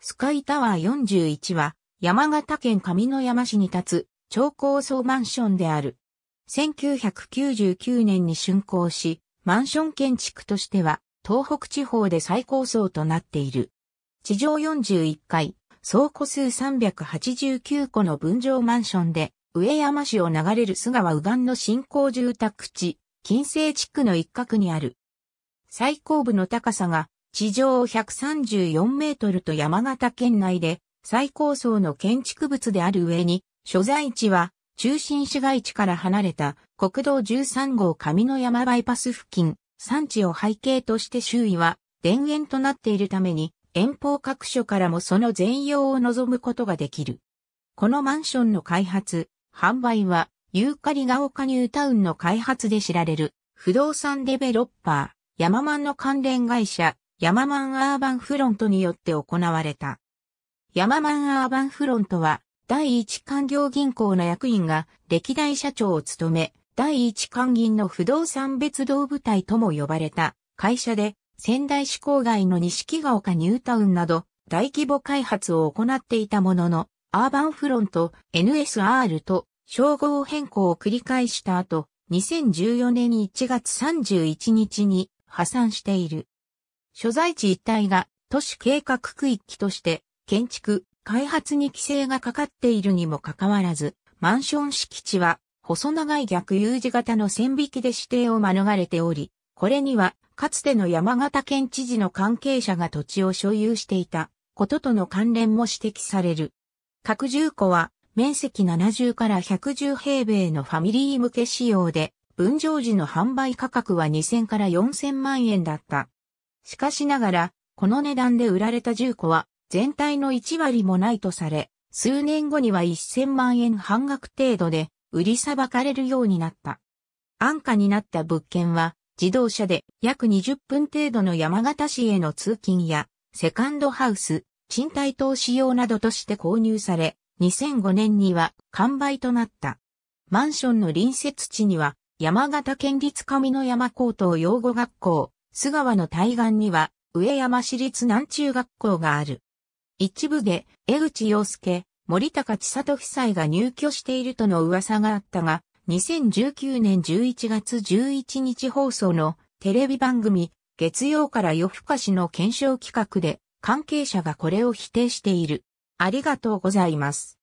スカイタワー41は山形県上野山市に立つ超高層マンションである。1999年に竣工し、マンション建築としては東北地方で最高層となっている。地上41階、総戸数389個の分譲マンションで、上山市を流れる須川右岸の新興住宅地、金星地区の一角にある。最高部の高さが地上134メートルと山形県内で最高層の建築物である上に、所在地は中心市街地から離れた国道13号上野山バイパス付近、産地を背景として周囲は田園となっているために、遠方各所からもその全容を望むことができる。このマンションの開発、販売は、ユーカリが丘ニュータウンの開発で知られる、不動産デベロッパー、山間マンの関連会社、ヤママンアーバンフロントによって行われた。ヤママンアーバンフロントは、第一官業銀行の役員が歴代社長を務め、第一官銀の不動産別動部隊とも呼ばれた会社で、仙台市郊外の西木ヶ丘ニュータウンなど、大規模開発を行っていたものの、アーバンフロント NSR と称号変更を繰り返した後、2014年1月31日に破産している。所在地一帯が都市計画区域として建築、開発に規制がかかっているにもかかわらず、マンション敷地は細長い逆 U 字型の線引きで指定を免れており、これにはかつての山形県知事の関係者が土地を所有していたこととの関連も指摘される。各住戸は面積70から110平米のファミリー向け仕様で、分譲時の販売価格は2000から4000万円だった。しかしながら、この値段で売られた10個は全体の1割もないとされ、数年後には1000万円半額程度で売りさばかれるようになった。安価になった物件は自動車で約20分程度の山形市への通勤やセカンドハウス、賃貸投資用などとして購入され、2005年には完売となった。マンションの隣接地には山形県立上野山高等養護学校、須川の対岸には、上山市立南中学校がある。一部で、江口洋介、森高千里夫妻が入居しているとの噂があったが、2019年11月11日放送のテレビ番組、月曜から夜更かしの検証企画で、関係者がこれを否定している。ありがとうございます。